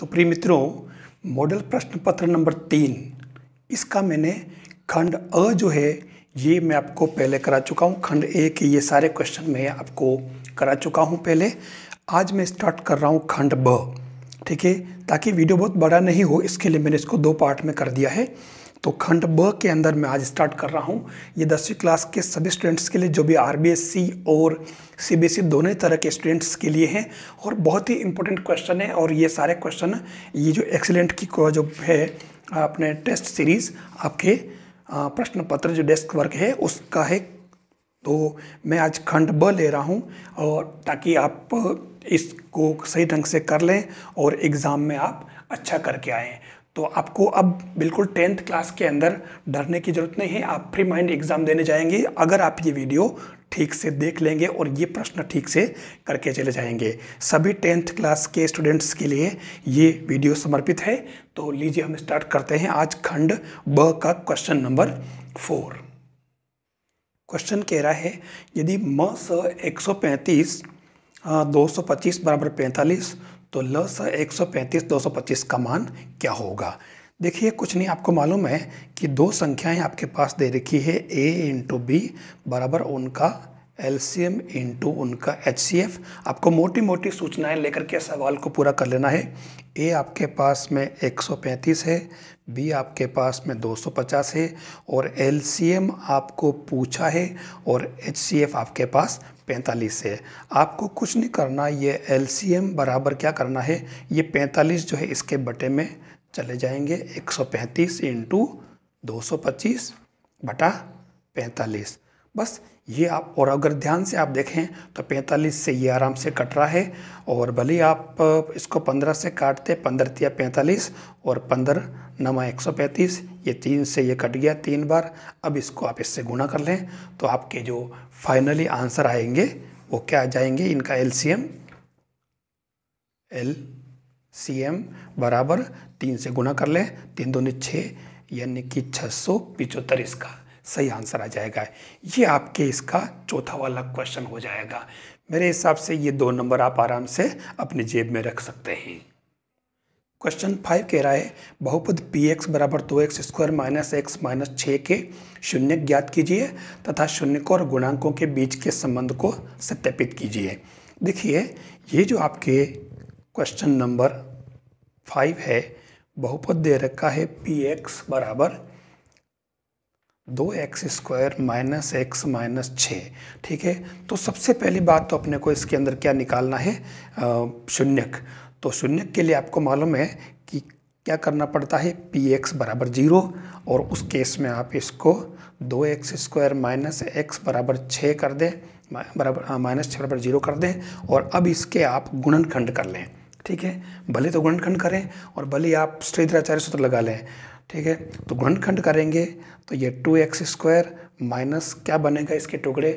तो प्रिय मित्रों मॉडल प्रश्न पत्र नंबर तीन इसका मैंने खंड अ जो है ये मैं आपको पहले करा चुका हूँ खंड ए के ये सारे क्वेश्चन मैं आपको करा चुका हूँ पहले आज मैं स्टार्ट कर रहा हूँ खंड ब ठीक है ताकि वीडियो बहुत बड़ा नहीं हो इसके लिए मैंने इसको दो पार्ट में कर दिया है तो खंड ब के अंदर मैं आज स्टार्ट कर रहा हूँ ये दसवीं क्लास के सभी स्टूडेंट्स के लिए जो भी आर और सी बी e दोनों तरह के स्टूडेंट्स के लिए हैं और बहुत ही इंपॉर्टेंट क्वेश्चन है और ये सारे क्वेश्चन ये जो एक्सीलेंट की जो है अपने टेस्ट सीरीज़ आपके प्रश्न पत्र जो डेस्क वर्क है उसका है तो मैं आज खंड ब ले रहा हूँ और ताकि आप इसको सही ढंग से कर लें और एग्ज़ाम में आप अच्छा करके आएँ तो आपको अब बिल्कुल टेंथ क्लास के अंदर डरने की ज़रूरत नहीं है आप फ्री माइंड एग्ज़ाम देने जाएंगे अगर आप ये वीडियो ठीक से देख लेंगे और ये प्रश्न ठीक से करके चले जाएंगे सभी टेंथ क्लास के स्टूडेंट्स के लिए ये वीडियो समर्पित है तो लीजिए हम स्टार्ट करते हैं आज खंड ब का क्वेश्चन नंबर फोर क्वेश्चन कह रहा है यदि म स एक सौ पैंतीस दो सौ पच्चीस बराबर पैंतालीस तो ल स एक सौ पैंतीस दो सौ पच्चीस का मान क्या होगा देखिए कुछ नहीं आपको मालूम है कि दो संख्याएं आपके पास दे रखी है ए इंटू बी बराबर उनका एल सी एम इंटू उनका एच सी एफ आपको मोटी मोटी सूचनाएं लेकर के सवाल को पूरा कर लेना है ए आपके पास में 135 है बी आपके पास में 250 है और एल आपको पूछा है और एच आपके पास 45 है आपको कुछ नहीं करना ये एल बराबर क्या करना है ये 45 जो है इसके बटे में चले जाएंगे 135 सौ पैंतीस इंटू दो बटा पैंतालीस बस ये आप और अगर ध्यान से आप देखें तो 45 से ये आराम से कट रहा है और भले आप इसको 15 से काटते पंद्रह तिया पैंतालीस और पंद्रह नवा 135 ये तीन से ये कट गया तीन बार अब इसको आप इससे गुना कर लें तो आपके जो फाइनली आंसर आएंगे वो क्या आ जाएंगे इनका L C M L C M बराबर तीन से गुना कर लें तीन दोनों छः यानी कि छः सौ पिचहत्तर इसका सही आंसर आ जाएगा ये आपके इसका चौथा वाला क्वेश्चन हो जाएगा मेरे हिसाब से ये दो नंबर आप आराम से अपने जेब में रख सकते हैं क्वेश्चन फाइव कह रहा है बहुपद पी एक्स बराबर दो X square minus X minus छः के शून्य ज्ञात कीजिए तथा शून्य को और गुणांकों के बीच के संबंध को सत्यापित कीजिए देखिए ये जो आपके क्वेश्चन नंबर फाइव है बहुपद दे रखा है पी एक्स बराबर दो X square minus X minus छः ठीक है तो सबसे पहली बात तो अपने को इसके अंदर क्या निकालना है शून्यक तो शून्यक के लिए आपको मालूम है कि क्या करना पड़ता है पी एक्स बराबर जीरो और उस केस में आप इसको दो एक्स स्क्वायर माइनस एक्स बराबर छः कर दें बराबर माइनस छः बराबर जीरो कर दें और अब इसके आप गुणनखंड कर लें ठीक है भले तो गुणनखंड करें और भले आप श्रीधराचार्य सूत्र लगा लें ठीक है तो गुणनखंड करेंगे तो ये टू एक्स स्क्वायर माइनस क्या बनेगा इसके टुकड़े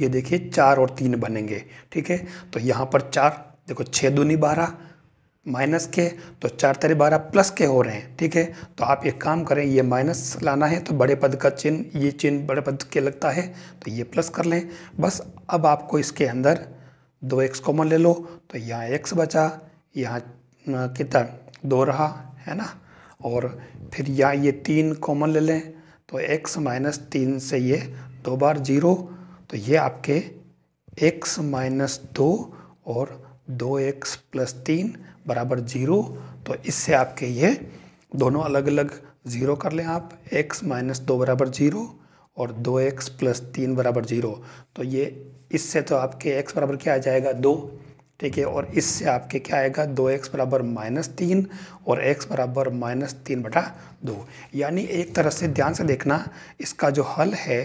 ये देखिए चार और तीन बनेंगे ठीक है तो यहाँ पर चार देखो छः दूनी बारह माइनस के तो चार तरी बारह प्लस के हो रहे हैं ठीक है तो आप एक काम करें ये माइनस लाना है तो बड़े पद का चिन्ह ये चिन्ह बड़े पद के लगता है तो ये प्लस कर लें बस अब आपको इसके अंदर दो एक्स कॉमन ले लो तो यहाँ एक्स बचा यहाँ कितना दो रहा है ना और फिर या ये तीन कॉमन ले लें तो x माइनस तीन से ये दो बार जीरो तो ये आपके x माइनस दो और दो एक्स प्लस तीन बराबर जीरो तो इससे आपके ये दोनों अलग अलग ज़ीरो कर लें आप x माइनस दो बराबर जीरो और दो एक्स प्लस तीन बराबर जीरो तो ये इससे तो आपके x बराबर क्या आ जाएगा दो ठीक है और इससे आपके क्या आएगा दो एक्स बराबर माइनस तीन और एक्स बराबर माइनस तीन बटा दो यानी एक तरह से ध्यान से देखना इसका जो हल है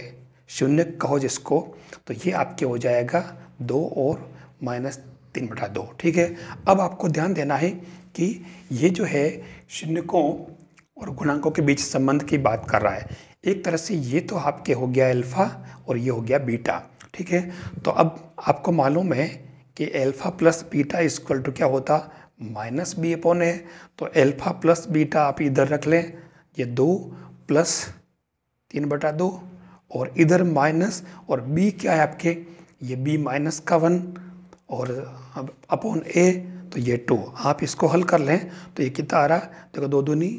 शून्य कहो जिसको तो ये आपके हो जाएगा दो और माइनस तीन बटा दो ठीक है अब आपको ध्यान देना है कि ये जो है शून्यकों और गुणांकों के बीच संबंध की बात कर रहा है एक तरह से ये तो आपके हो गया अल्फ़ा और ये हो गया बीटा ठीक है तो अब आपको मालूम है कि alpha plus beta equal to क्या होता माइनस बी अपॉन ए तो एल्फ़ा प्लस बीटा आप इधर रख लें ये दो प्लस तीन बटा दो और इधर माइनस और बी क्या है आपके ये बी माइनस का वन और अब अपॉन ए तो ये टू आप इसको हल कर लें तो ये कितना आ रहा देखो दो दूनी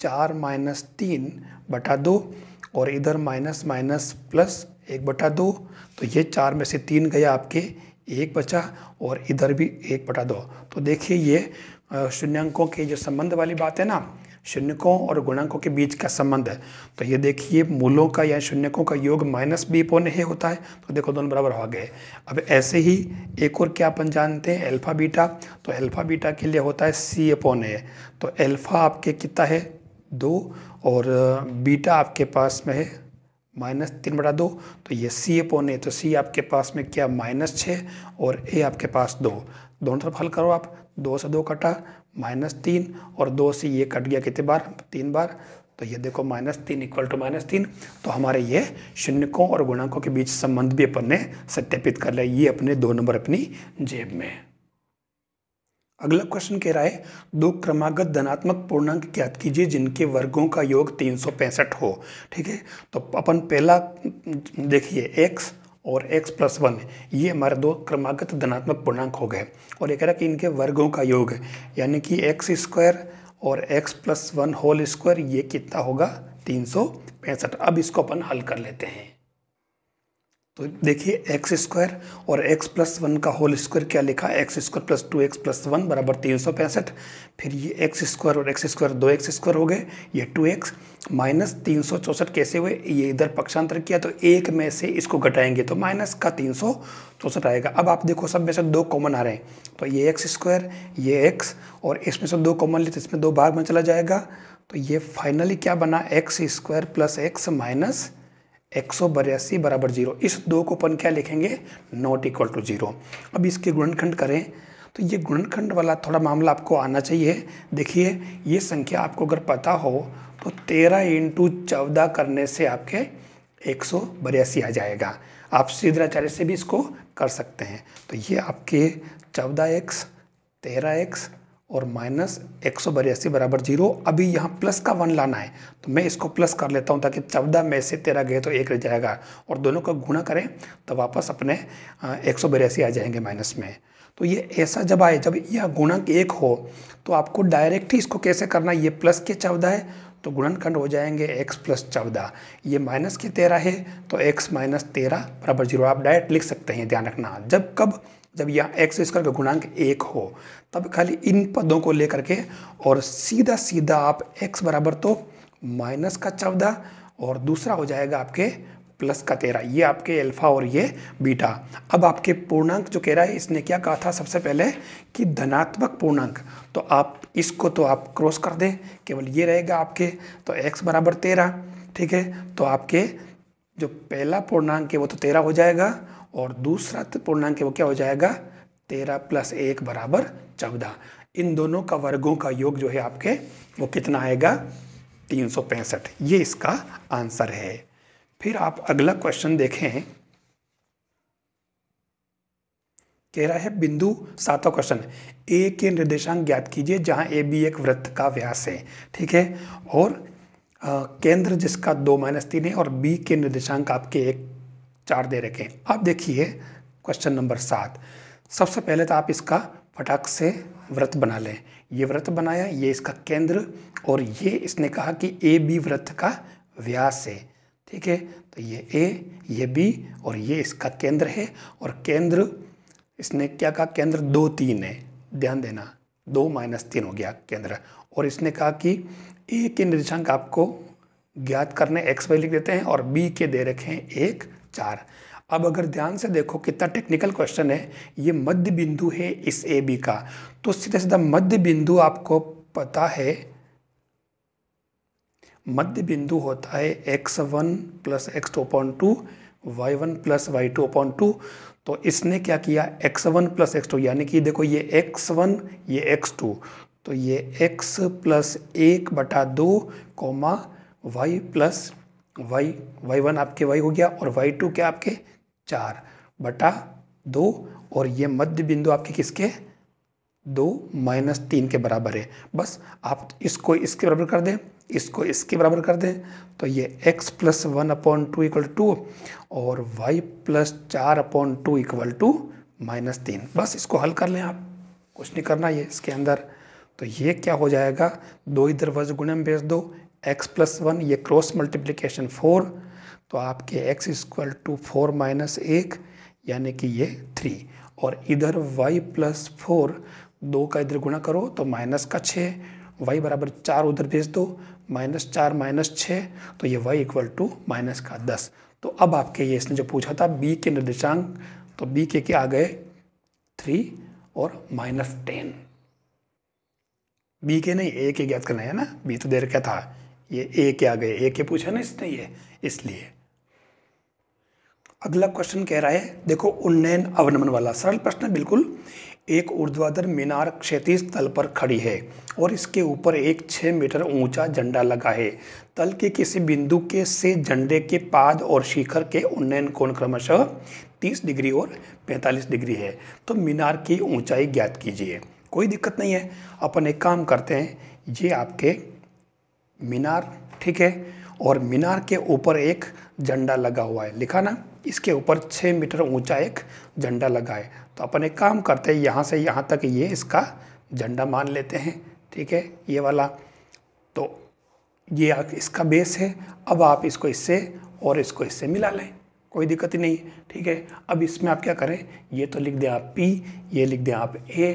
चार माइनस तीन बटा दो और इधर माइनस माइनस प्लस एक बटा दो तो ये चार में से तीन गया आपके एक बचा और इधर भी एक बटा दो तो देखिए ये शून्यंकों के जो संबंध वाली बात है ना शून्यकों और गुणांकों के बीच का संबंध है तो ये देखिए मूलों का या शून्यकों का योग माइनस बी पोन है होता है तो देखो दोनों बराबर हो गए अब ऐसे ही एक और क्या अपन जानते हैं अल्फ़ा बीटा तो अल्फ़ा बीटा के लिए होता है सी पोन ए तो अल्फ़ा आपके कितना है दो और बीटा आपके पास में है माइनस तीन बटा दो तो ये सी ए पौने तो सी आपके पास में क्या माइनस छः और ए आपके पास दो दोनों तरफ हल करो आप दो से दो कटा माइनस तीन और दो से ये कट गया कितने बार तीन बार तो ये देखो माइनस तीन इक्वल टू माइनस तीन तो हमारे ये शून्यकों और गुणांकों के बीच संबंध भी अपन ने सत्यापित कर लिया ये अपने दो नंबर अपनी जेब में अगला क्वेश्चन कह रहा है दो क्रमागत धनात्मक पूर्णांक ज्ञात कीजिए जिनके वर्गों का योग तीन सौ पैंसठ हो ठीक है तो अपन पहला देखिए एक्स और x प्लस वन ये हमारे दो क्रमागत धनात्मक पूर्णांक हो गए और ये कह रहा कि इनके वर्गों का योग है यानी कि एक्स स्क्वायर और x plus one whole square ये कितना होगा तीन सौ पैंसठ अब इसको अपन हल कर लेते हैं तो देखिए एक्स स्क्वायर और एक्स प्लस वन का होल स्क्वायर क्या लिखा X square plus two X plus one बराबर तीन सौ पैंसठ फिर ये एक्स स्क्वायर और एक्स स्क्वायर दो एक्स स्क्वायर हो गए ये टू एक्स माइनस तीन सौ चौंसठ कैसे हुए ये इधर पक्षांतर किया तो एक में से इसको घटाएंगे तो माइनस का तीन सौ चौंसठ आएगा अब आप देखो सब में से दो कॉमन आ रहे हैं तो ये एक्स स्क्वायर ये एक्स और इसमें से दो कॉमन लिए तो इसमें दो भाग में चला जाएगा तो ये फाइनली क्या बना X square plus X minus एक सौ बयासी बराबर जीरो इस दो को अपन क्या लिखेंगे नॉट इक्वल टू जीरो अब इसके गुणनखंड करें तो ये गुणनखंड वाला थोड़ा मामला आपको आना चाहिए देखिए ये संख्या आपको अगर पता हो तो तेरह इंटू चौदह करने से आपके एक सौ बयासी आ जाएगा आप सीधराचार्य से भी इसको कर सकते हैं तो ये आपके चौदह एक्स तेरह एक्स और माइनस एक सौ बयासी बराबर जीरो अभी यहाँ प्लस का वन लाना है तो मैं इसको प्लस कर लेता हूँ ताकि चौदह में से तेरह गए तो एक रह जाएगा और दोनों का गुणा करें तो वापस अपने एक सौ बयासी आ जाएंगे माइनस में तो ये ऐसा जब आए जब यह गुणक एक हो तो आपको डायरेक्ट ही इसको कैसे करना ये प्लस के चौदह है तो गुणनखंड हो जाएंगे एक्स प्लस चौदह ये माइनस के तेरह है तो एक्स माइनस तेरह बराबर जीरो आप डायरेक्ट लिख सकते हैं ध्यान रखना जब कब जब यह एक्स स्क्वायर का गुणांक एक हो तब खाली इन पदों को लेकर के और सीधा सीधा आप एक्स बराबर तो माइनस का चौदह और दूसरा हो जाएगा आपके प्लस का तेरह ये आपके अल्फा और ये बीटा अब आपके पूर्णांक जो कह रहा है इसने क्या कहा था सबसे पहले कि धनात्मक पूर्णांक तो आप इसको तो आप क्रॉस कर दें केवल ये रहेगा आपके तो एक्स बराबर तेरह ठीक है तो आपके जो पहला पूर्णांक है वो तो तेरह हो जाएगा और दूसरा पूर्णांक है वो क्या हो जाएगा तेरह प्लस एक बराबर चौदह इन दोनों का वर्गों का योग जो है आपके वो कितना आएगा तीन सौ पैंसठ ये इसका आंसर है फिर आप अगला क्वेश्चन देखें कह रहा है बिंदु सातवां क्वेश्चन ए के निर्देशांक ज्ञात कीजिए जहां ए बी एक वृत्त का व्यास है ठीक है और आ, केंद्र जिसका दो माइनस तीन है और बी के निर्देशांक आपके एक चार दे रखे हैं आप देखिए क्वेश्चन नंबर सात सबसे पहले तो आप इसका फटाक से व्रत बना लें ये व्रत बनाया ये इसका केंद्र और ये इसने कहा कि ए बी व्रत का व्यास है ठीक है तो ये ए ये बी और ये इसका केंद्र है और केंद्र इसने क्या कहा केंद्र दो तीन है ध्यान देना दो माइनस तीन हो गया केंद्र और इसने कहा कि ए के निर्देशांक आपको ज्ञात करने एक्स वाई लिख देते हैं और बी के दे रखे हैं एक चार अब अगर ध्यान से देखो कितना टेक्निकल क्वेश्चन है ये मध्य बिंदु है इस ए बी का तो सीधा सीधा मध्य बिंदु आपको पता है मध्य बिंदु होता है X one plus X two point two Y one plus Y two point two तो इसने क्या किया X one plus X two यानी कि देखो ये एक्स वन ये एक्स टू तो ये एक्स प्लस एक बटा दो comma Y plus Y Y one आपके वाई हो गया और वाई टू क्या आपके चार बटा दो और ये मध्य बिंदु आपके किसके दो माइनस तीन के बराबर है बस आप इसको इसके बराबर कर दें इसको इसके बराबर कर दें तो ये x plus one upon two equal to और y प्लस चार upon two equal to minus तीन बस इसको हल कर लें आप कुछ नहीं करना ये इसके अंदर तो ये क्या हो जाएगा दो इधर वज गुणम भेज दो एक्स प्लस वन ये क्रॉस मल्टीप्लिकेशन फोर तो आपके X equal to four minus एक यानी कि ये थ्री और इधर वाई प्लस फोर दो का इधर गुणा करो तो माइनस का छः वाई बराबर चार उधर भेज दो माइनस चार माइनस छः तो ये वाई इक्वल टू माइनस का दस तो अब आपके ये इसने जो पूछा था बी के निर्देशांक तो बी के क्या आ गए थ्री और माइनस टेन बी के नहीं ए के ज्ञात करना है ना बी तो देर क्या था ये ए के आ गए ए के पूछा ना इसने ये इसलिए अगला क्वेश्चन कह रहा है देखो उन्नयन अवनमन वाला सरल प्रश्न बिल्कुल एक ऊर्ध्वाधर मीनार क्षैतिज तल पर खड़ी है और इसके ऊपर एक छः मीटर ऊंचा झंडा लगा है तल के किसी बिंदु के से झंडे के पाद और शिखर के उन्नयन कोण क्रमशः 30 डिग्री और 45 डिग्री है तो मीनार की ऊंचाई ज्ञात कीजिए कोई दिक्कत नहीं है अपन एक काम करते हैं ये आपके मीनार ठीक है और मीनार के ऊपर एक झंडा लगा हुआ है लिखा ना इसके ऊपर छः मीटर ऊंचा एक झंडा लगा है तो अपन एक काम करते हैं यहाँ से यहाँ तक ये इसका झंडा मान लेते हैं ठीक है ये वाला तो ये इसका बेस है अब आप इसको इससे और इसको इससे मिला लें कोई दिक्कत ही नहीं ठीक है अब इसमें आप क्या करें ये तो लिख दें आप पी ये लिख दें आप ए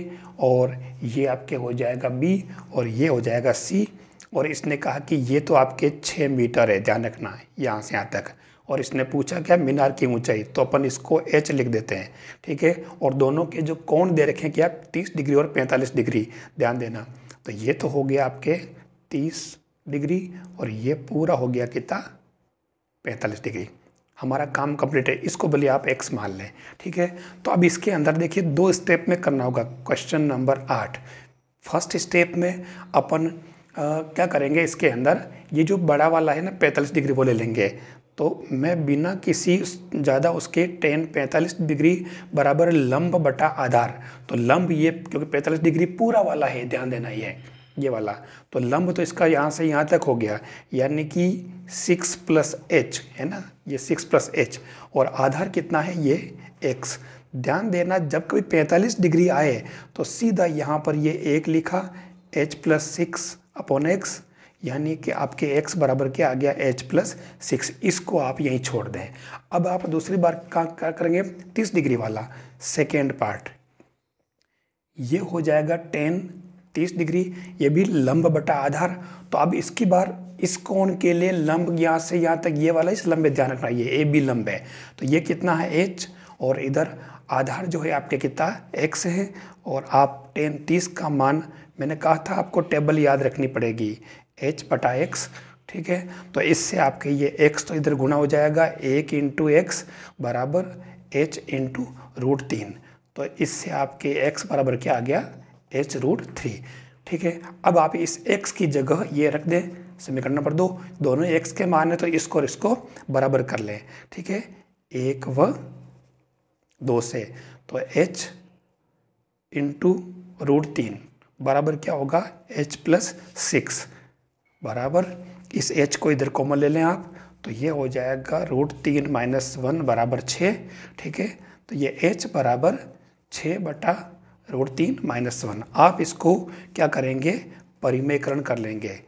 और ये आपके हो जाएगा बी और ये हो जाएगा सी और इसने कहा कि ये तो आपके छः मीटर है ध्यान रखना है यहाँ से यहाँ तक और इसने पूछा क्या मीनार की ऊंचाई तो अपन इसको एच लिख देते हैं ठीक है और दोनों के जो कोण दे रखे हैं क्या तीस डिग्री और पैंतालीस डिग्री ध्यान देना तो ये तो हो गया आपके तीस डिग्री और ये पूरा हो गया कितना पैंतालीस डिग्री हमारा काम कंप्लीट है इसको बोलिए आप एक्स मान लें ठीक है तो अब इसके अंदर देखिए दो स्टेप में करना होगा क्वेश्चन नंबर आठ फर्स्ट स्टेप में अपन क्या करेंगे इसके अंदर ये जो बड़ा वाला है ना पैंतालीस डिग्री वो ले लेंगे तो मैं बिना किसी ज़्यादा उसके टेन पैंतालीस डिग्री बराबर लंब बटा आधार तो लंब ये क्योंकि पैंतालीस डिग्री पूरा वाला है ध्यान देना ये ये वाला तो लंब तो इसका यहाँ से यहाँ तक हो गया यानी कि सिक्स प्लस एच है ना ये सिक्स प्लस एच और आधार कितना है ये एक्स ध्यान देना जब कभी पैंतालीस डिग्री आए तो सीधा यहाँ पर ये एक लिखा H plus six upon X यानी कि आपके x बराबर क्या आ गया h प्लस सिक्स इसको आप यहीं छोड़ दें अब आप दूसरी बार का क्या करेंगे तीस डिग्री वाला सेकेंड पार्ट ये हो जाएगा टेन तीस डिग्री ये भी लंब बटा आधार तो अब इसकी बार इस कोण के लिए लंब यहाँ से यहाँ तक ये वाला इस लंबे ध्यान रखना ये ए बी लंब है तो ये कितना है एच और इधर आधार जो है आपके कितना एक्स है और आप टेन तीस का मान मैंने कहा था आपको टेबल याद रखनी पड़ेगी एच पटा एक्स ठीक है तो इससे आपके ये एक्स तो इधर गुना हो जाएगा एक इंटू एक्स बराबर एच इंटू रूट तीन तो इससे आपके एक्स बराबर क्या आ गया एच रूट थ्री ठीक है अब आप इस एक्स की जगह ये रख दें समीकरण नंबर दो दोनों एक्स के मान है तो इसको और इसको बराबर कर लें ठीक है एक व दो से तो एच इंटू रूट तीन बराबर क्या होगा एच प्लस सिक्स बराबर इस एच को इधर कॉमन ले लें आप तो ये हो जाएगा रूट तीन माइनस वन बराबर छः ठीक है तो ये एच बराबर छः बटा रूट तीन माइनस वन आप इसको क्या करेंगे परिमयकरण कर लेंगे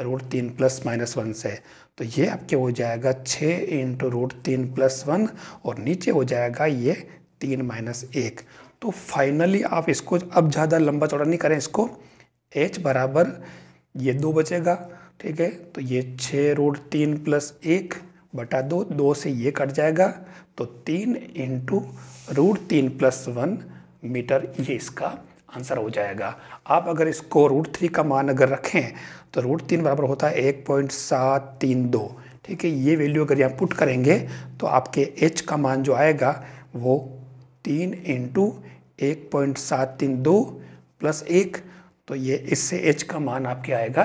रूट तीन प्लस माइनस वन से तो ये आपके हो जाएगा छः इंटू रूट तीन प्लस वन और नीचे हो जाएगा ये तीन माइनस एक तो फाइनली आप इसको अब ज़्यादा लंबा चौड़ा नहीं करें इसको एच बराबर ये दो बचेगा ठीक है तो ये छः रूट तीन प्लस एक बटा दो दो से ये कट जाएगा तो तीन इंटू रूट तीन प्लस वन मीटर ये इसका आंसर हो जाएगा आप अगर इसको रूट थ्री का मान अगर रखें तो रूट तीन बराबर होता है एक पॉइंट सात तीन दो ठीक है ये वैल्यू अगर यहाँ पुट करेंगे तो आपके एच का मान जो आएगा वो तीन इंटू एक पॉइंट सात तीन दो प्लस एक तो ये इससे एच का मान आपके आएगा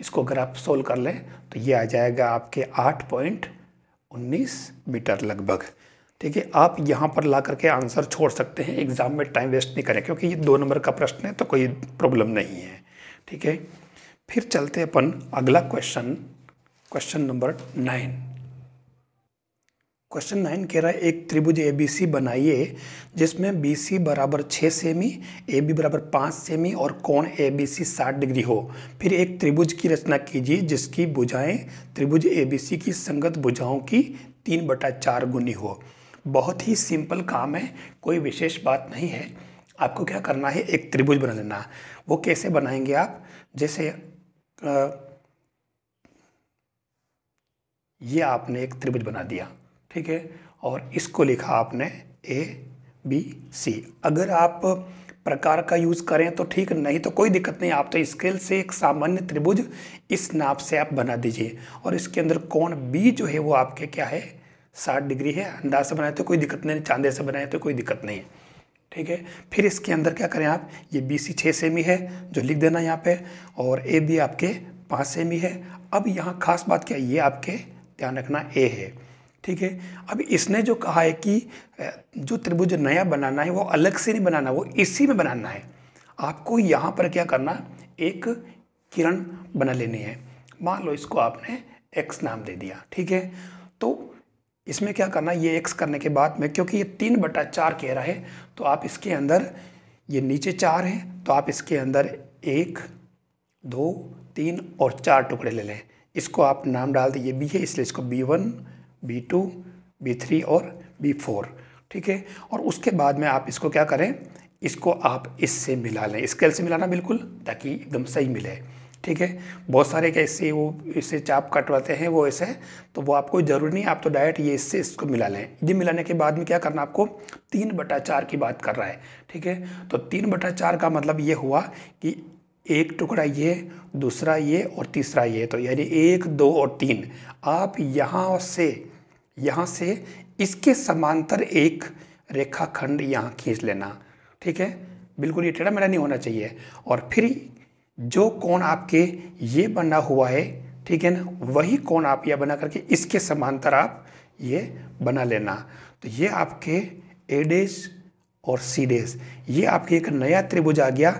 इसको अगर आप सोल्व कर लें तो ये आ जाएगा आपके आठ पॉइंट उन्नीस मीटर लगभग ठीक है आप यहाँ पर ला करके आंसर छोड़ सकते हैं एग्ज़ाम में टाइम वेस्ट नहीं करें क्योंकि ये दो नंबर का प्रश्न है तो कोई प्रॉब्लम नहीं है ठीक है फिर चलते अपन अगला question question number nine question nine कह रहा है एक त्रिभुज ए बी सी बनाइए जिसमें बी सी बराबर छः सेमी ए बी बराबर पाँच सेमी और कोण ए बी सी साठ डिग्री हो फिर एक त्रिभुज की रचना कीजिए जिसकी भुजाएं त्रिभुज ए बी सी की संगत भुजाओं की तीन बटा चार गुनी हो बहुत ही सिंपल काम है कोई विशेष बात नहीं है आपको क्या करना है एक त्रिभुज बना लेना वो कैसे बनाएंगे आप जैसे आ, ये आपने एक त्रिभुज बना दिया ठीक है और इसको लिखा आपने ए बी सी अगर आप प्रकार का यूज़ करें तो ठीक नहीं तो कोई दिक्कत नहीं आप तो स्केल से एक सामान्य त्रिभुज इस नाप से आप बना दीजिए और इसके अंदर कौन बी जो है वो आपके क्या है साठ डिग्री है अंदाज से बनाए तो कोई दिक्कत नहीं चांदे से बनाए तो कोई दिक्कत नहीं है ठीक है फिर इसके अंदर क्या करें आप ये बी सी छः सेमी है जो लिख देना यहाँ पे और ए बी आपके पाँच सेमी है अब यहाँ खास बात क्या ये आपके ध्यान रखना ए है ठीक है अब इसने जो कहा है कि जो त्रिभुज नया बनाना है वो अलग से नहीं बनाना वो इसी में बनाना है आपको यहाँ पर क्या करना एक किरण बना लेनी है मान लो इसको आपने एक्स नाम दे दिया ठीक है तो इसमें क्या करना ये एक्स करने के बाद में क्योंकि ये तीन बटा चार कह रहा है तो आप इसके अंदर ये नीचे चार है तो आप इसके अंदर एक दो तीन और चार टुकड़े ले लें इसको आप नाम डाल दें ये बी है इसलिए इसको B one B two B three और बी फोर ठीक है और उसके बाद में आप इसको क्या करें इसको आप इससे मिला लें स्केल से मिलाना बिल्कुल ताकि एकदम सही मिले ठीक है बहुत सारे क्या इससे वो इससे चाप कटवाते हैं वो ऐसे तो वो आपको ज़रूरी नहीं आप तो डायरेक्ट ये इससे इसको मिला लें ये मिलाने के बाद में क्या करना आपको तीन बटा चार की बात कर रहा है ठीक है तो तीन बटा चार का मतलब ये हुआ कि एक टुकड़ा ये दूसरा ये और तीसरा ये तो यानी एक दो और तीन आप यहाँ से यहाँ से इसके समांतर एक रेखाखंड यहाँ खींच लेना ठीक है बिल्कुल ये टेढ़ा मेढ़ा नहीं होना चाहिए और फिर जो कोण आपके ये बना हुआ है ठीक है ना वही कोण आप यह बना करके इसके समांतर आप ये बना लेना तो ये आपके ए डेज और सी डेज ये आपके एक नया त्रिभुज आ गया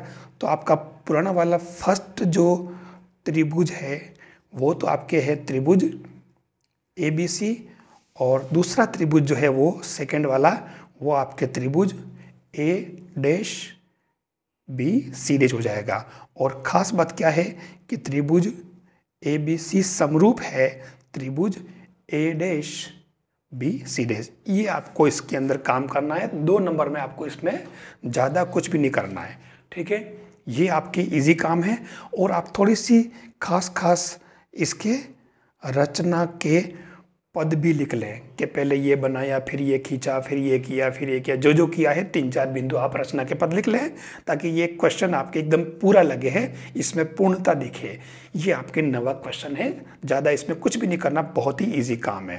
तो आपका पुराना वाला फर्स्ट जो त्रिभुज है वो तो आपके है त्रिभुज ए बी सी और दूसरा त्रिभुज जो है वो सेकंड वाला वो आपके त्रिभुज A dash B C dash हो जाएगा और ख़ास बात क्या है कि त्रिभुज ए बी सी समरूप है त्रिभुज A dash B C dash ये आपको इसके अंदर काम करना है दो नंबर में आपको इसमें ज़्यादा कुछ भी नहीं करना है ठीक है ये आपके इजी काम है और आप थोड़ी सी खास खास इसके रचना के पद भी लिख लें कि पहले ये बनाया फिर ये खींचा फिर ये किया फिर ये किया जो जो किया है तीन चार बिंदु आप रचना के पद लिख लें ताकि ये क्वेश्चन आपके एकदम पूरा लगे है इसमें पूर्णता दिखे ये आपके नवा क्वेश्चन है ज़्यादा इसमें कुछ भी नहीं करना बहुत ही ईजी काम है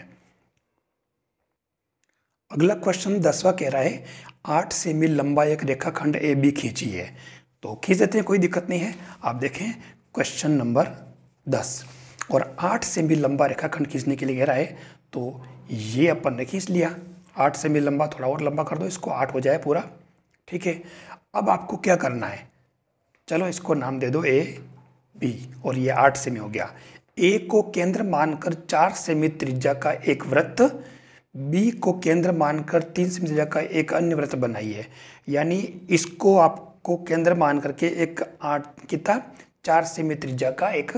अगला क्वेश्चन दसवा कह रहा है आठ सेमी लंबा एक रेखाखंड ए बी खींची है तो खींच देते हैं कोई दिक्कत नहीं है आप देखें क्वेश्चन नंबर दस और आठ से भी लंबा रेखाखंड खींचने के लिए रहा है तो ये अपन ने खींच लिया आठ से भी लंबा थोड़ा और लंबा कर दो इसको आठ हो जाए पूरा ठीक है अब आपको क्या करना है चलो इसको नाम दे दो ए बी और ये आठ सेमी हो गया ए को केंद्र मानकर चार सेमी त्रिज्या का एक व्रत बी को केंद्र मानकर तीन सेमी त्रिज्या का एक अन्य व्रत बनाइए यानी इसको आपको केंद्र मान करके एक आठ कितना चार सीमित त्रिज्या का एक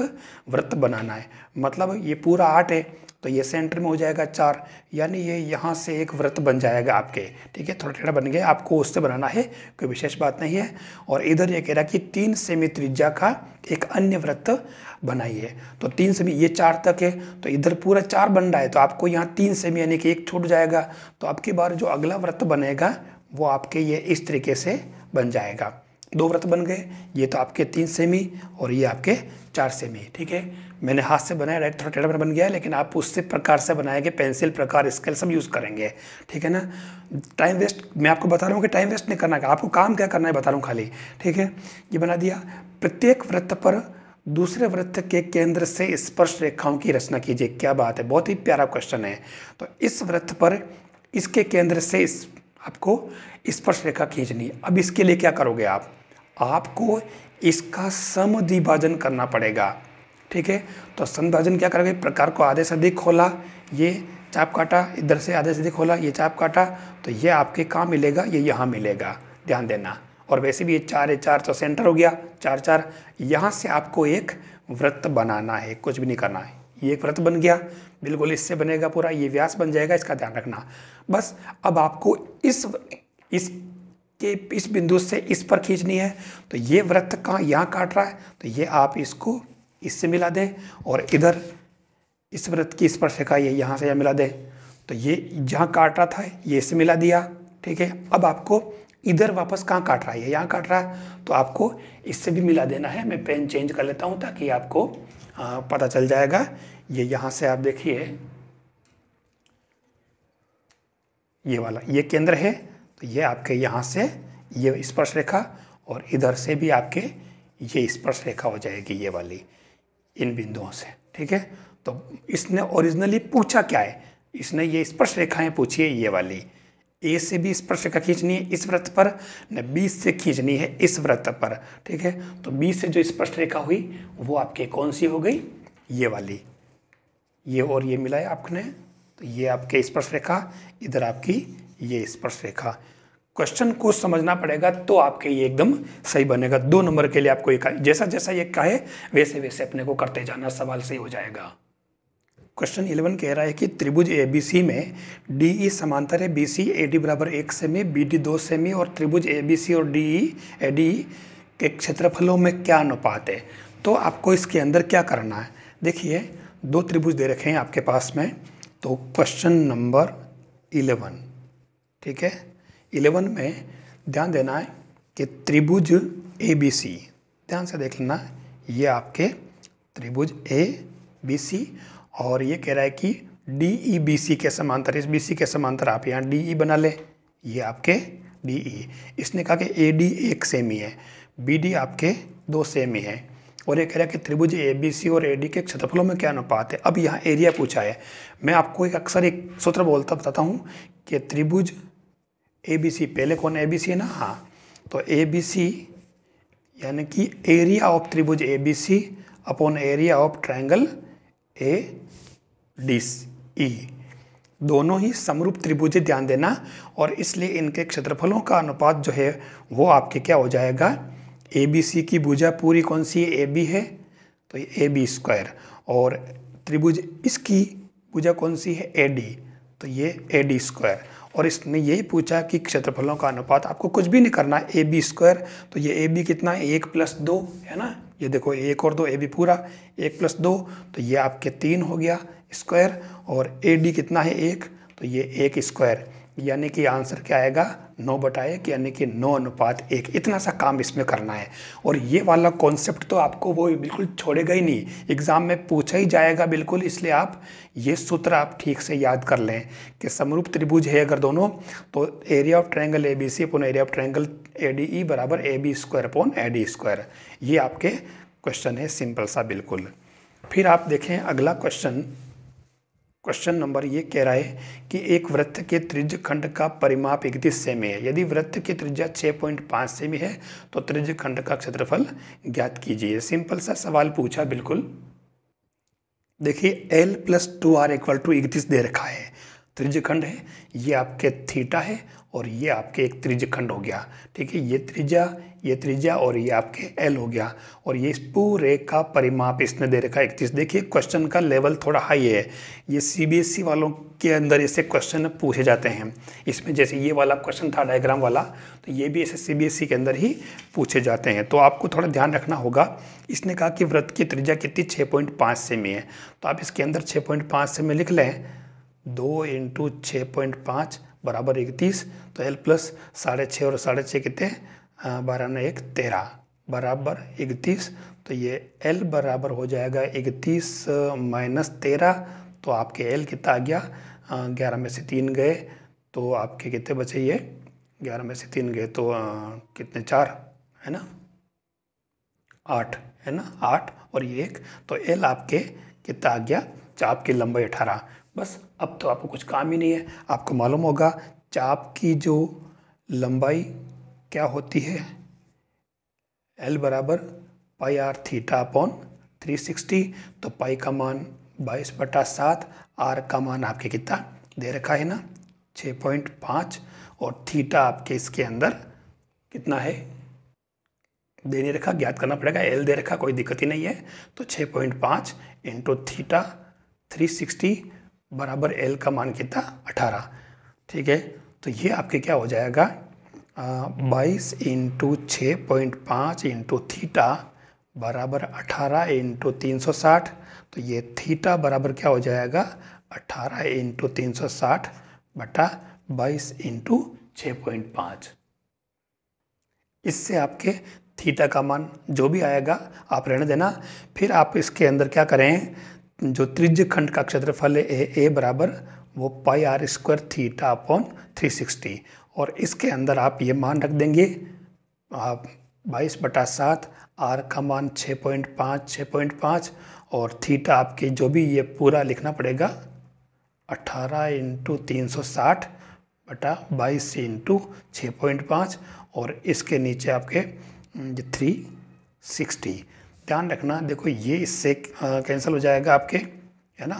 वृत्त बनाना है मतलब ये पूरा आठ है तो ये सेंटर में हो जाएगा चार यानी ये यहाँ से एक वृत्त बन जाएगा आपके ठीक है थोड़ा टेढ़ा बन गया आपको उससे बनाना है कोई विशेष बात नहीं है और इधर ये कह रहा है कि तीन सेमी त्रिज्या का एक अन्य वृत्त बनाइए तो तीन सेमी ये चार तक है तो इधर पूरा चार बन रहा है तो आपको यहाँ तीन सेमी यानी कि एक छूट जाएगा तो आपकी बार जो अगला वृत्त बनेगा वो आपके ये इस तरीके से बन जाएगा दो व्रत बन गए ये तो आपके तीन सेमी और ये आपके चार सेमी ठीक है मैंने हाथ से बनाया राइट थोड़ा टेढ़ा बन गया है लेकिन आप उससे प्रकार से बनाएंगे पेंसिल प्रकार स्केल सब यूज़ करेंगे ठीक है ना टाइम वेस्ट मैं आपको बता रहा हूँ कि टाइम वेस्ट नहीं करना है आपको काम क्या करना है बता रहा हूँ खाली ठीक है ये बना दिया प्रत्येक व्रत पर दूसरे व्रत के केंद्र से स्पर्श रेखाओं की रचना कीजिए क्या बात है बहुत ही प्यारा क्वेश्चन है तो इस व्रत पर इसके केंद्र से इस आपको स्पर्श रेखा खींचनी अब इसके लिए क्या करोगे आप आपको इसका विभाजन करना पड़ेगा ठीक है तो विभाजन क्या करेंगे प्रकार को आधे से अधिक खोला ये चाप काटा इधर से आधे से अधिक खोला ये चाप काटा तो ये आपके कहाँ मिलेगा ये यहाँ मिलेगा ध्यान देना और वैसे भी ये चार ये चार तो सेंटर हो गया चार चार यहाँ से आपको एक व्रत बनाना है कुछ भी नहीं करना है ये एक व्रत बन गया बिल्कुल इससे बनेगा पूरा ये व्यास बन जाएगा इसका ध्यान रखना बस अब आपको इस इस कि इस बिंदु से इस पर खींचनी है तो ये व्रत कहाँ यहाँ काट रहा है तो ये आप इसको इससे मिला दें और इधर इस व्रत की स्पर्शिका ये यहाँ से यहाँ मिला दें तो ये जहाँ काट रहा था ये इससे मिला दिया ठीक है अब आपको इधर वापस कहाँ काट रहा है ये यहाँ काट रहा है तो आपको इससे भी मिला देना है मैं पेन चेंज कर लेता हूँ ताकि आपको आ, पता चल जाएगा ये यहाँ से आप देखिए ये वाला ये केंद्र है तो ये आपके यहाँ से ये स्पर्श रेखा और इधर से भी आपके ये स्पर्श रेखा हो जाएगी ये वाली इन बिंदुओं से ठीक है तो इसने ओरिजिनली पूछा क्या है इसने ये स्पर्श रेखाएं पूछी है ये वाली ए से भी स्पर्श रेखा खींचनी है इस व्रत पर न बी से खींचनी है इस व्रत पर ठीक है तो बी से जो स्पर्श रेखा हुई वो आपके कौन सी हो गई ये वाली ये और ये मिलाया आपने तो ये आपके स्पर्श रेखा इधर आपकी ये स्पर्श रेखा क्वेश्चन को समझना पड़ेगा तो आपके ये एकदम सही बनेगा दो नंबर के लिए आपको एक जैसा जैसा ये कहे वैसे वैसे अपने को करते जाना सवाल सही हो जाएगा क्वेश्चन इलेवन कह रहा है कि त्रिभुज ए बी सी में डी ई e समांतर है बी सी ए डी बराबर एक सेमी बी डी दो सेमी और त्रिभुज ए बी सी और डी ई ए डी के क्षेत्रफलों में क्या अनुपात है तो आपको इसके अंदर क्या करना है देखिए दो त्रिभुज दे रखे हैं आपके पास में तो क्वेश्चन नंबर इलेवन ठीक है इलेवन में ध्यान देना है कि त्रिभुज ए बी सी ध्यान से देख लेना ये आपके त्रिभुज ए बी सी और ये कह रहा है कि डी ई बी सी के समांतर इस बी सी के समांतर आप यहाँ डी ई e बना लें ये आपके डी ई e। इसने कहा कि ए डी एक सेमी है बी डी आपके दो सेमी है और ये कह रहा है कि त्रिभुज ए बी सी और ए डी के क्षेत्रफलों में क्या अनुपात है अब यहाँ एरिया पूछा है मैं आपको एक अक्सर एक सूत्र बोलता बताता हूँ कि त्रिभुज ए बी सी पहले कौन ए बी सी है ना हाँ तो ए बी सी यानी कि एरिया ऑफ त्रिभुज A B C upon area of triangle A D E दोनों ही समरूप त्रिभुज ध्यान देना और इसलिए इनके क्षेत्रफलों का अनुपात जो है वो आपके क्या हो जाएगा ए बी सी की भुजा पूरी कौन सी ए बी है तो ये ए बी स्क्वायर और त्रिभुज इसकी भुजा कौन सी है ए डी तो ये ए डी स्क्वायर और इसने यही पूछा कि क्षेत्रफलों का अनुपात आपको कुछ भी नहीं करना ए बी स्क्वायर तो ये ए बी कितना है एक प्लस दो है ना ये देखो एक और दो ए बी पूरा एक प्लस दो तो ये आपके तीन हो गया स्क्वायर और ए डी कितना है एक तो ये एक स्क्वायर यानी कि आंसर क्या आएगा नौ बटा एक यानी कि नौ अनुपात एक इतना सा काम इसमें करना है और ये वाला कॉन्सेप्ट तो आपको वो बिल्कुल छोड़ेगा ही नहीं एग्ज़ाम में पूछा ही जाएगा बिल्कुल इसलिए आप ये सूत्र आप ठीक से याद कर लें कि समरूप त्रिभुज है अगर दोनों तो area of triangle A B C अपन area of triangle A D E बराबर ए बी स्क्वायर अपन ए डी स्क्वायर ये आपके क्वेश्चन है सिंपल सा बिल्कुल फिर आप देखें अगला क्वेश्चन क्वेश्चन नंबर ये कह रहा है कि एक वृत्त के त्रिज खंड का परिमाप इकतीस सेमी है यदि वृत्त की त्रिज्या छः पॉइंट पाँच सेमी है तो त्रिज खंड का क्षेत्रफल ज्ञात कीजिए सिंपल सा सवाल पूछा बिल्कुल देखिए L plus two R equal to इकतीस दे रखा है त्रिजखंड है ये आपके थीटा है और ये आपके एक त्रिजखंड हो गया ठीक है ये त्रिज्या ये त्रिज्या और ये आपके एल हो गया और ये इस पूरे का परिमाप इसने दे रखा है इकतीस देखिए क्वेश्चन का लेवल थोड़ा हाई है ये सीबीएसई e वालों के अंदर ऐसे क्वेश्चन पूछे जाते हैं इसमें जैसे ये वाला क्वेश्चन था डायग्राम वाला तो ये भी ऐसे सीबीएसई e के अंदर ही पूछे जाते हैं तो आपको थोड़ा ध्यान रखना होगा इसने कहा कि व्रत की त्रिजा कितनी छः पॉइंट पाँच है तो आप इसके अंदर छः पॉइंट पाँच में लिख लें दो इंटू छः पॉइंट पाँच बराबर इकतीस तो एल प्लस साढ़े छः और साढ़े छः कितने बारह में एक तेरह बराबर इकतीस तो ये एल बराबर हो जाएगा इकतीस माइनस तेरह तो आपके एल कितना आ गया ग्यारह में से तीन गए तो आपके कितने बचे ये ग्यारह में से तीन गए तो आ, कितने चार है ना आठ है ना आठ और ये एक तो एल आपके कितना आ गया आपकी लंबाई अठारह बस अब तो आपको कुछ काम ही नहीं है आपको मालूम होगा चाप की जो लंबाई क्या होती है एल बराबर pi R theta upon three sixty तो पाई का मान बाईस बटा सात आर का मान आपके कितना दे रखा है ना छः पॉइंट पाँच और थीटा आपके इसके अंदर कितना है दे नहीं रखा ज्ञात करना पड़ेगा एल दे रखा कोई दिक्कत ही नहीं है तो छः पॉइंट पाँच इंटू थीटा थ्री सिक्सटी बराबर एल का मान कितना अठारह ठीक है तो ये आपके क्या हो जाएगा बाईस इंटू छः पॉइंट पाँच इंटू थीटा बराबर अठारह इंटू तीन सौ साठ तो ये थीटा बराबर क्या हो जाएगा अठारह इंटू तीन सौ साठ बटा बाईस इंटू छः पॉइंट पाँच इससे आपके थीटा का मान जो भी आएगा आप रहने देना फिर आप इसके अंदर क्या करें जो त्रिज्य खंड का क्षेत्रफल है ए ए बराबर वो pi R square theta upon three sixty और इसके अंदर आप ये मान रख देंगे आप बाईस बटा सात आर का मान छः पॉइंट पाँच छः पॉइंट पाँच और थीटा आपके जो भी ये पूरा लिखना पड़ेगा अट्ठारह इंटू तीन सौ साठ बटा बाईस इंटू छः पॉइंट पाँच और इसके नीचे आपके थ्री सिक्सटी ध्यान रखना देखो ये इससे कैंसिल हो जाएगा आपके है ना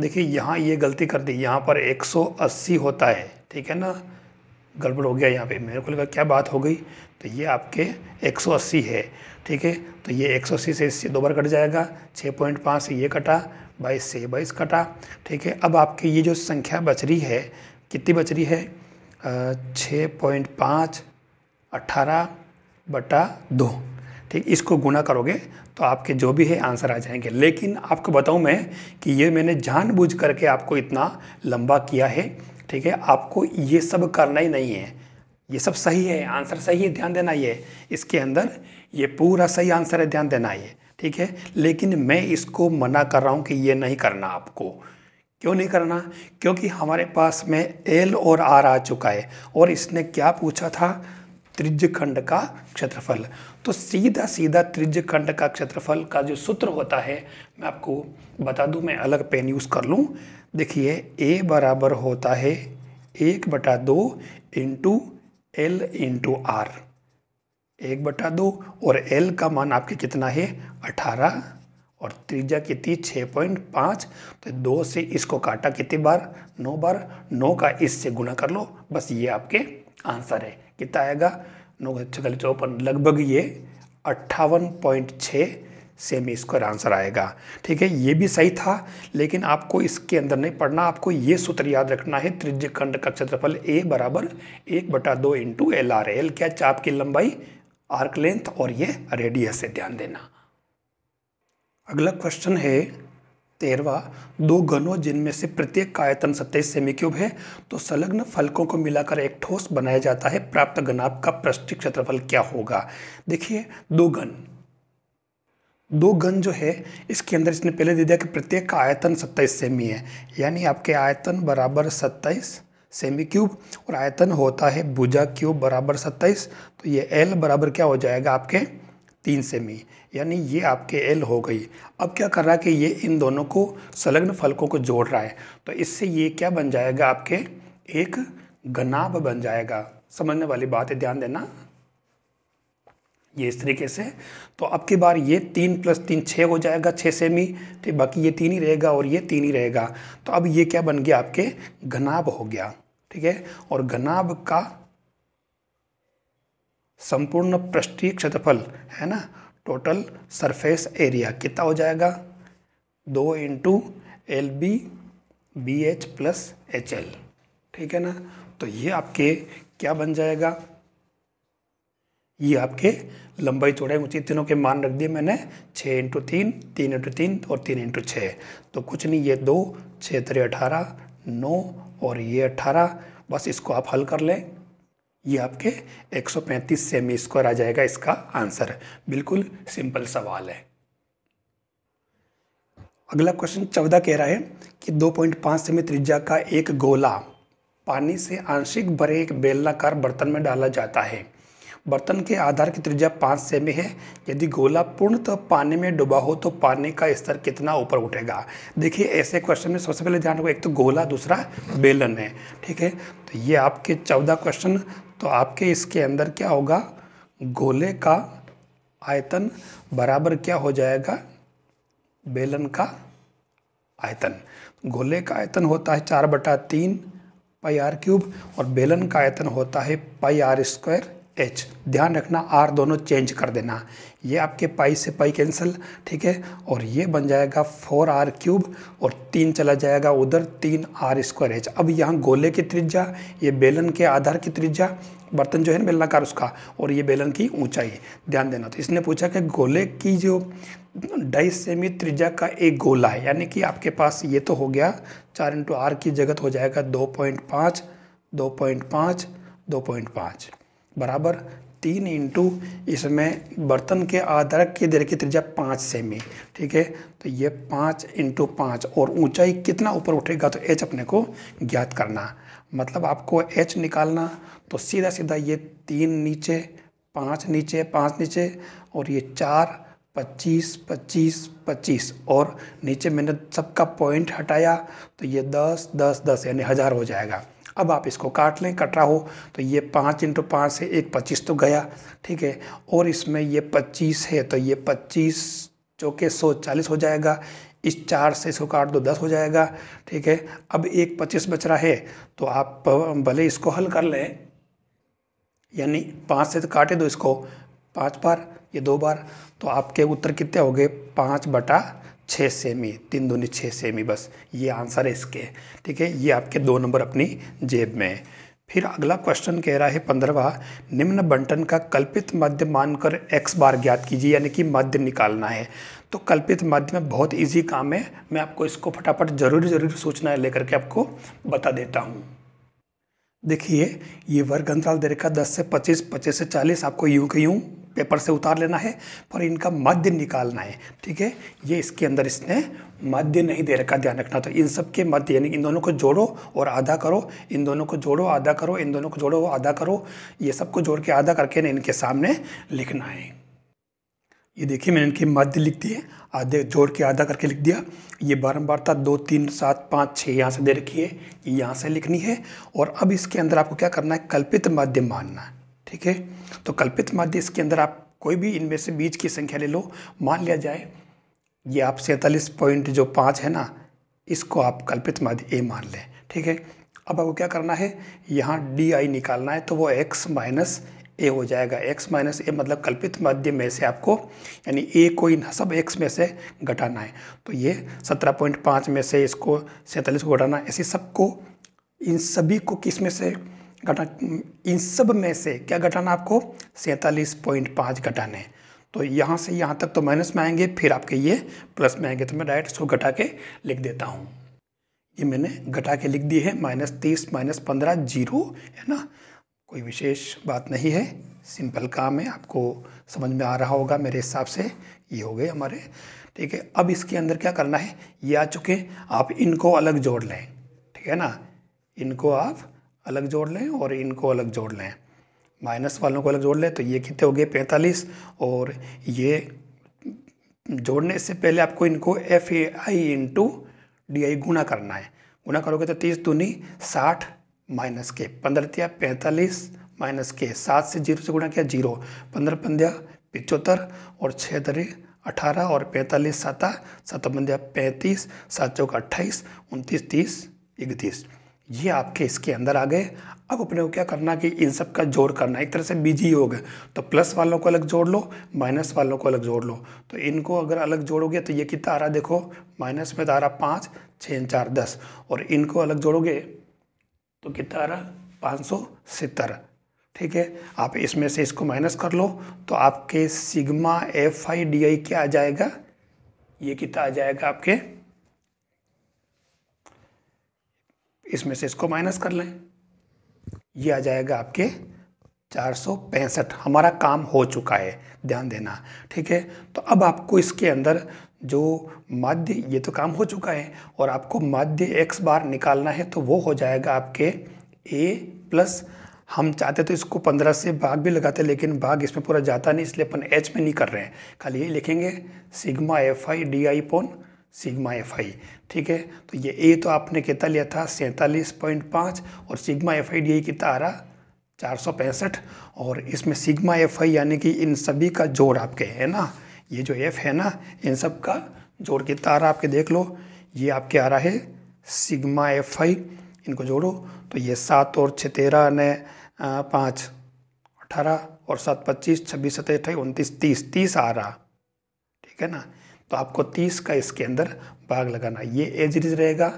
देखिए यहाँ ये गलती कर दी यहाँ पर 180 होता है ठीक है ना गड़बड़ हो गया यहाँ पे मेरे को लगा क्या बात हो गई तो ये आपके 180 है ठीक है तो ये 180 से इससे दो बार कट जाएगा 6.5 से ये कटा बाईस से बाईस कटा ठीक है अब आपकी ये जो संख्या बच रही है कितनी बच रही है छः पॉइंट पाँच अट्ठारह बटा दो ठीक इसको गुना करोगे तो आपके जो भी है आंसर आ जाएंगे लेकिन आपको बताऊं मैं कि ये मैंने जानबूझ करके आपको इतना लंबा किया है ठीक है आपको ये सब करना ही नहीं है ये सब सही है आंसर सही है ध्यान देना ये इसके अंदर ये पूरा सही आंसर है ध्यान देना ये ठीक है लेकिन मैं इसको मना कर रहा हूँ कि ये नहीं करना आपको क्यों नहीं करना क्योंकि हमारे पास में एल और आर आ चुका है और इसने क्या पूछा था त्रिज्य खंड का क्षेत्रफल तो सीधा सीधा त्रिज्य खंड का क्षेत्रफल का जो सूत्र होता है मैं आपको बता दूं मैं अलग पेन यूज़ कर लूं देखिए ए बराबर होता है एक बटा दो इंटू एल इंटू आर एक बटा दो और एल का मान आपके कितना है अठारह और त्रिज्या कितनी छः पॉइंट पाँच तो दो से इसको काटा कितनी बार नौ बार नौ का इससे गुणा कर लो बस ये आपके आंसर है कितना आएगा लगभग ये अट्ठावन पॉइंट छः सेमी स्क्वायर आंसर आएगा ठीक है ये भी सही था लेकिन आपको इसके अंदर नहीं पढ़ना आपको ये सूत्र याद रखना है त्रिज खंड का क्षेत्रफल ए बराबर एक बटा दो इंटू एल आर एल क्या चाप की लंबाई आर्क लेंथ और ये रेडियस से ध्यान देना अगला क्वेश्चन है तेरवा दो घनों जिनमें से प्रत्येक का आयतन सत्ताईस सेमी क्यूब है तो संलग्न फलकों को मिलाकर एक ठोस बनाया जाता है प्राप्त घनाभ का पृष्ठ क्षेत्रफल क्या होगा देखिए दो घन दो घन जो है इसके अंदर इसने पहले दे दिया कि प्रत्येक का आयतन सत्ताईस सेमी है यानी आपके आयतन बराबर सत्ताईस सेमी क्यूब और आयतन होता है भुजा क्यूब बराबर सत्ताईस तो ये एल बराबर क्या हो जाएगा आपके तीन सेमी यानी ये आपके एल हो गई अब क्या कर रहा है कि ये इन दोनों को संलग्न फलकों को जोड़ रहा है तो इससे ये क्या बन जाएगा आपके एक गनाब बन जाएगा समझने वाली बात है ध्यान देना ये इस तरीके से तो अब की बार ये तीन प्लस तीन छः हो जाएगा छः सेमी ठीक बाकी ये तीन ही रहेगा और ये तीन ही रहेगा तो अब ये क्या बन गया आपके घनाब हो गया ठीक है और घनाब का संपूर्ण पृष्ठीय क्षेत्रफल है ना टोटल सरफेस एरिया कितना हो जाएगा दो into L B B H plus H L ठीक है ना तो ये आपके क्या बन जाएगा ये आपके लंबाई चौड़ाई ऊंची तीनों के मान रख दिए मैंने छः इंटू तीन तीन इंटू तीन और तीन इंटू छः तो कुछ नहीं ये दो छः तेरे अठारह नौ और ये अट्ठारह बस इसको आप हल कर लें ये आपके 135 सेमी स्क्वायर आ जाएगा इसका आंसर बिल्कुल सिंपल सवाल है अगला क्वेश्चन चौदह कह रहा है कि 2.5 सेमी त्रिज्या का एक गोला पानी से आंशिक भरे एक बेलनाकार बर्तन में डाला जाता है बर्तन के आधार की त्रिज्या पांच सेमी है यदि गोला पूर्णतः तो पानी में डूबा हो तो पानी का स्तर कितना ऊपर उठेगा देखिए ऐसे क्वेश्चन में सबसे पहले ध्यान रखो एक तो गोला दूसरा बेलन है ठीक है तो ये आपके चौदह क्वेश्चन तो आपके इसके अंदर क्या होगा गोले का आयतन बराबर क्या हो जाएगा बेलन का आयतन गोले का आयतन होता है चार बटा तीन पाई आर क्यूब और बेलन का आयतन होता है पाई आर स्क्वायर एच ध्यान रखना आर दोनों चेंज कर देना ये आपके पाई से पाई कैंसिल ठीक है और ये बन जाएगा फोर आर क्यूब और तीन चला जाएगा उधर तीन आर स्क्वायर एच अब यहाँ गोले की त्रिज्या ये बेलन के आधार की त्रिज्या बर्तन जो है ना बेलनाकार उसका और ये बेलन की ऊंचाई ध्यान देना तो इसने पूछा कि गोले की जो ढाई सेमी त्रिज्या का एक गोला है यानी कि आपके पास ये तो हो गया चार इंटू आर की जगत हो जाएगा दो पॉइंट पाँच दो पॉइंट पाँच दो पॉइंट पाँच बराबर तीन इंटू इसमें बर्तन के आधारक की दर की त्रिज्या पाँच सेमी ठीक है तो ये पाँच इंटू पाँच और ऊंचाई कितना ऊपर उठेगा तो एच अपने को ज्ञात करना मतलब आपको एच निकालना तो सीधा सीधा ये तीन नीचे पाँच नीचे पाँच नीचे और ये चार पच्चीस पच्चीस पच्चीस और नीचे मैंने सबका पॉइंट हटाया तो ये दस दस दस यानी हज़ार हो जाएगा अब आप इसको काट लें कटा हो तो ये पाँच इंटू पाँच से एक पच्चीस तो गया ठीक है और इसमें ये पच्चीस है तो ये पच्चीस चौके सौ चालीस हो जाएगा इस चार से इसको काट दो दस हो जाएगा ठीक है अब एक पच्चीस बच रहा है तो आप भले इसको हल कर लें यानी पाँच से तो काटे दो इसको पाँच बार ये दो बार तो आपके उत्तर कितने हो गए पाँच बटा छः सेमी तीन दूनी छः सेमी बस ये आंसर है इसके ठीक है ये आपके दो नंबर अपनी जेब में फिर अगला क्वेश्चन कह रहा है पंद्रहवा निम्न बंटन का कल्पित मध्य मानकर एक्स बार ज्ञात कीजिए यानी कि मध्य निकालना है तो कल्पित मध्य में बहुत इजी काम है मैं आपको इसको फटाफट जरूरी जरूरी सूचना लेकर के आपको बता देता हूँ देखिए ये वर्ग अंतराल दे रखा दस से पच्चीस पच्चीस से चालीस आपको यूँ के यूं पेपर से उतार लेना है पर इनका मध्य निकालना है ठीक है ये इसके अंदर इसने माध्य नहीं दे रखा ध्यान रखना तो इन सब के मध्य यानी इन दोनों को जोड़ो और आधा करो इन दोनों को जोड़ो आधा करो इन दोनों को जोड़ो आधा करो ये सबको जोड़ के आधा करके ना इनके सामने लिखना है ये देखिए मैंने इनके मध्य लिख दिए आधे जोड़ के आधा करके लिख दिया ये था दो तीन सात पाँच छः यहाँ से दे रखी है ये यहाँ से लिखनी है और अब इसके अंदर आपको क्या करना है कल्पित मध्य मानना है ठीक है तो कल्पित माध्य इसके अंदर आप कोई भी इनमें से बीज की संख्या ले लो मान लिया जाए ये आप सैंतालीस पॉइंट जो पाँच है ना इसको आप कल्पित माध्य ए मान लें ठीक है अब आपको क्या करना है यहाँ डी आई निकालना है तो वो एक्स माइनस ए हो जाएगा एक्स माइनस ए मतलब कल्पित माध्य में से आपको यानी ए को इन सब एक्स में से घटाना है तो ये सत्रह पॉइंट पाँच में से इसको सैंतालीस को घटाना ऐसे सबको इन सभी को किस में से घटा इन सब में से क्या घटाना आपको सैंतालीस पॉइंट पाँच घटाने तो यहाँ से यहाँ तक तो माइनस में आएंगे फिर आपके ये प्लस में आएंगे तो मैं डायरेक्ट इसको घटा के लिख देता हूँ ये मैंने घटा के लिख दी है माइनस तीस माइनस पंद्रह जीरो है ना कोई विशेष बात नहीं है सिंपल काम है आपको समझ में आ रहा होगा मेरे हिसाब से ये हो गए हमारे ठीक है अब इसके अंदर क्या करना है ये आ चुके आप इनको अलग जोड़ लें ठीक है ना इनको आप अलग जोड़ लें और इनको अलग जोड़ लें माइनस वालों को अलग जोड़ लें तो ये कितने हो गए पैंतालीस और ये जोड़ने से पहले आपको इनको F A I into D I गुना करना है गुना करोगे तो तीस दूनी साठ माइनस के पंद्रह तिया पैंतालीस माइनस के सात से जीरो से गुणा किया जीरो पंद्रह पंद्रह पिचहत्तर और छः दरी अठारह और पैंतालीस सात सात पंद्रह पैंतीस सात चौक अट्ठाईस उनतीस तीस इकतीस ये आपके इसके अंदर आ गए अब अपने को क्या करना कि इन सब का जोड़ करना एक तरह से बिजी योग गए तो प्लस वालों को अलग जोड़ लो माइनस वालों को अलग जोड़ लो तो इनको अगर अलग जोड़ोगे तो ये कितना आ रहा देखो माइनस में तो आ रहा पाँच छः चार दस और इनको अलग जोड़ोगे तो कितना आ रहा पाँच सौ सत्तर ठीक है आप इसमें से इसको माइनस कर लो तो आपके sigma F I D I क्या आ जाएगा ये कितना आ जाएगा आपके इसमें से इसको माइनस कर लें ये आ जाएगा आपके चार हमारा काम हो चुका है ध्यान देना ठीक है तो अब आपको इसके अंदर जो माध्य ये तो काम हो चुका है और आपको माध्य एक्स बार निकालना है तो वो हो जाएगा आपके ए प्लस हम चाहते तो इसको पंद्रह से भाग भी लगाते लेकिन भाग इसमें पूरा जाता नहीं इसलिए अपन एच में नहीं कर रहे हैं खाली ये लिखेंगे sigma F I D I upon sigma F I ठीक है तो ये ए तो आपने कितना लिया था सैंतालीस पॉइंट पाँच और sigma F I D I कितना आ रहा चार सौ पैंसठ और इसमें सिग्मा एफ आई यानी कि इन सभी का जोड़ आपके है ना ये जो एफ है ना इन सब का जोड़ कितना आ रहा आपके देख लो ये आपके आ रहा है सिग्मा एफ आई इनको जोड़ो तो ये सात और छः तेरह ने पाँच अठारह और सात पच्चीस छब्बीस सत्ताईस अट्ठाईस उनतीस तीस तीस आ रहा ठीक है ना तो आपको तीस का इसके अंदर भाग लगाना ये रिज रहेगा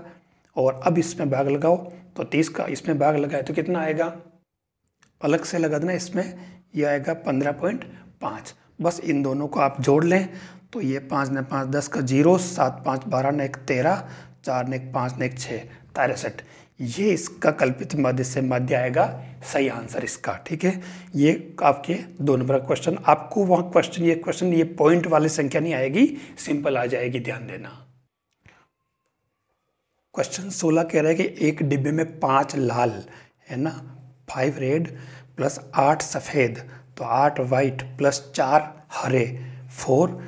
और अब इसमें भाग लगाओ तो तीस का इसमें भाग लगाए तो कितना आएगा अलग से लगा देना इसमें ये आएगा पंद्रह पॉइंट पाँच बस इन दोनों को आप जोड़ लें तो ये पाँच ने पाँच दस का जीरो सात पाँच बारह ने एक तेरह चार ने एक पाँच ने एक छः तिरसठ ये इसका कल्पित मध्य से मध्य आएगा सही आंसर इसका ठीक है ये आपके दो नंबर क्वेश्चन आपको वहाँ क्वेश्चन ये क्वेश्चन ये पॉइंट वाली संख्या नहीं आएगी सिंपल आ जाएगी ध्यान देना क्वेश्चन सोलह कह रहा है कि एक डिब्बे में पांच लाल है ना फाइव रेड प्लस आठ सफ़ेद तो आठ वाइट प्लस चार हरे फोर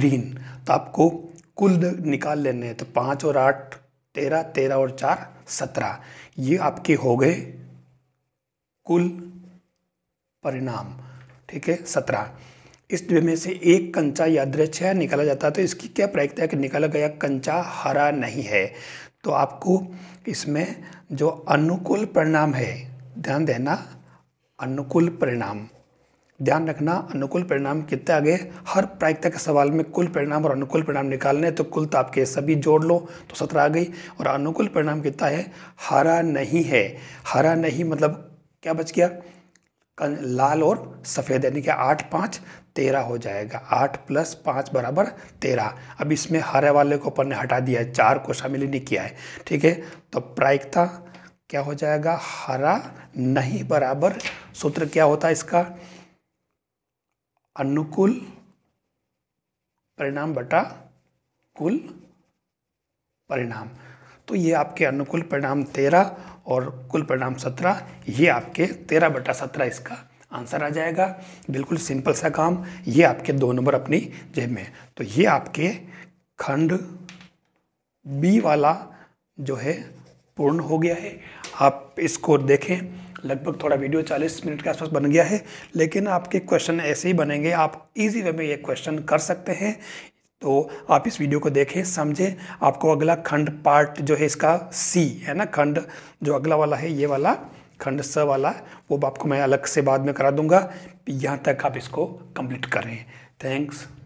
ग्रीन तो आपको कुल निकाल लेने हैं तो पाँच और आठ तेरह तेरह और चार सत्रह ये आपके हो गए कुल परिणाम ठीक है सत्रह इस में से एक कंचा दृश्य निकाला जाता है तो इसकी क्या प्रायिकता है कि निकाला गया कंचा हरा नहीं है तो आपको इसमें जो अनुकूल परिणाम है ध्यान देना अनुकूल परिणाम ध्यान रखना अनुकूल परिणाम कितने आगे हर प्रायिकता के सवाल में कुल परिणाम और अनुकूल परिणाम निकालने तो कुल ताप तो के सभी जोड़ लो तो सत्रह आ गई और अनुकूल परिणाम कितना है हरा नहीं है हरा नहीं मतलब क्या बच गया लाल और सफ़ेद यानी कि आठ पाँच तेरह हो जाएगा आठ प्लस पाँच बराबर तेरह अब इसमें हरे वाले को अपन ने हटा दिया है चार को शामिल ही नहीं किया है ठीक है तो प्रायिकता क्या हो जाएगा हरा नहीं बराबर सूत्र क्या होता है इसका अनुकूल परिणाम बटा कुल परिणाम तो ये आपके अनुकूल परिणाम तेरह और कुल परिणाम सत्रह ये आपके तेरह बटा सत्रह इसका आंसर आ जाएगा बिल्कुल सिंपल सा काम ये आपके दो नंबर अपनी जेब में तो ये आपके खंड बी वाला जो है पूर्ण हो गया है आप इसको देखें लगभग थोड़ा वीडियो 40 मिनट के आसपास बन गया है लेकिन आपके क्वेश्चन ऐसे ही बनेंगे आप इजी वे में ये क्वेश्चन कर सकते हैं तो आप इस वीडियो को देखें समझें आपको अगला खंड पार्ट जो है इसका सी है ना खंड जो अगला वाला है ये वाला खंड स वाला वो आपको मैं अलग से बाद में करा दूंगा यहाँ तक आप इसको कंप्लीट करें थैंक्स